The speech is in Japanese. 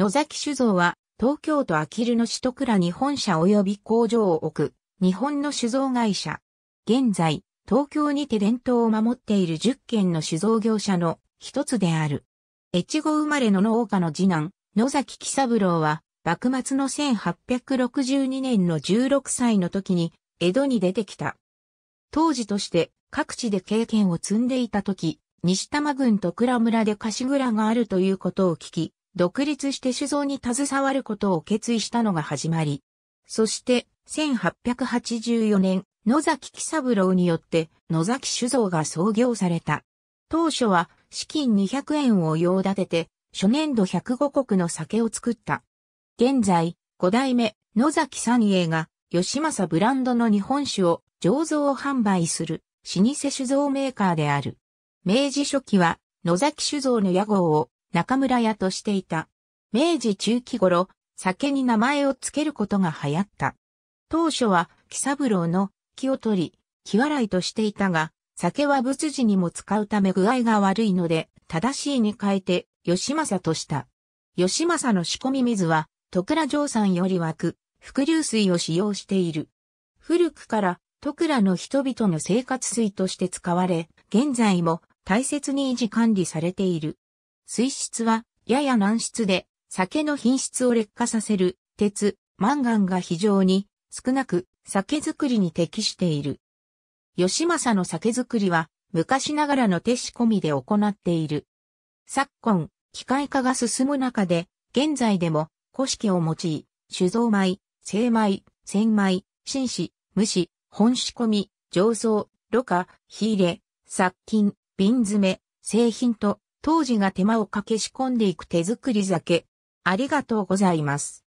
野崎酒造は、東京都あきる野市戸倉に本社及び工場を置く、日本の酒造会社。現在、東京にて伝統を守っている10件の酒造業者の一つである。越後生まれの農家の次男、野崎喜三郎は、幕末の1862年の16歳の時に、江戸に出てきた。当時として各地で経験を積んでいた時、西多摩郡と倉村で菓子蔵があるということを聞き、独立して酒造に携わることを決意したのが始まり。そして、1884年、野崎喜三郎によって野崎酒造が創業された。当初は資金200円を用立てて、初年度105国の酒を作った。現在、五代目、野崎三栄が、吉政ブランドの日本酒を醸造販売する、老舗酒造メーカーである。明治初期は、野崎酒造の屋号を、中村屋としていた。明治中期頃、酒に名前を付けることが流行った。当初は、木三郎の気を取り、気笑いとしていたが、酒は仏事にも使うため具合が悪いので、正しいに変えて、吉政とした。吉政の仕込み水は、徳良城んより湧く、伏流水を使用している。古くから、徳良の人々の生活水として使われ、現在も大切に維持管理されている。水質はやや軟質で、酒の品質を劣化させる鉄、マンガンが非常に少なく酒造りに適している。吉政の酒造りは昔ながらの手仕込みで行っている。昨今、機械化が進む中で、現在でも古式を用い、酒造米、精米、洗米、紳士、無視、本仕込み、醸造、ろ過、火入れ、殺菌、瓶詰め、製品と当時が手間をかけ仕込んでいく手作り酒。ありがとうございます。